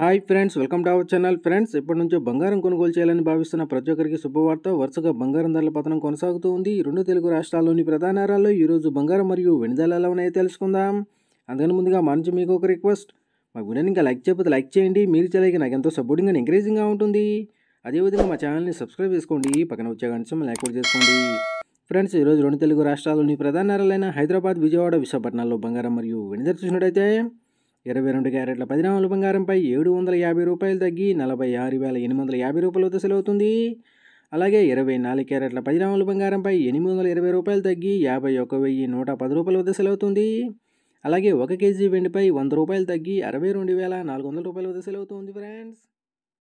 hi friends welcome to our channel friends ఇప్పటి నుంచి బంగారం కొనుగోలు చేయాలని భావిస్తున్న ప్రతి ఒక్కరికి శుభవార్త వరుసగా బంగారం ధరల పతనం కొనసాగుతూ ఉంది రెండు తెలుగు రాష్ట్రాల్లోని ప్రధాన నేరాల్లో ఈరోజు బంగారం మరియు వెండి ధరలు ఉన్నాయో తెలుసుకుందాం అందుకని ముందుగా మంచి మీకు ఒక రిక్వెస్ట్ మా వీడియోని ఇంకా లైక్ చేయకపోతే లైక్ చేయండి మీరు చేయలేక నాకు ఎంతో సపోర్టింగ్ అండ్ ఎంకరేజింగ్గా ఉంటుంది అదేవిధంగా మా ఛానల్ని సబ్స్క్రైబ్ చేసుకోండి పక్కన వచ్చే గంట లైక్ చేసుకోండి ఫ్రెండ్స్ ఈరోజు రెండు తెలుగు రాష్ట్రాల్లోని ప్రధాన నేరాలైన హైదరాబాద్ విజయవాడ విశాఖపట్నంలో బంగారం మరియు వెనుదల చూసినట్టయితే ఇరవై రెండు క్యారెట్ల పది గ్రాముల బంగారంపై ఏడు వందల యాభై రూపాయలు తగ్గి నలభై ఆరు వేల ఎనిమిది వందల యాభై రూపాయలు దశలవుతుంది అలాగే ఇరవై నాలుగు క్యారెట్ల పది గ్రాముల బంగారంపై ఎనిమిది వందల ఇరవై రూపాయలు తగ్గి యాభై ఒక వెయ్యి నూట పది రూపాయలు దశలవుతుంది అలాగే ఒక కేజీ వెండిపై వంద రూపాయలు తగ్గి అరవై రెండు వేల నాలుగు వందల రూపాయలు దశలవుతుంది ఫ్రెండ్స్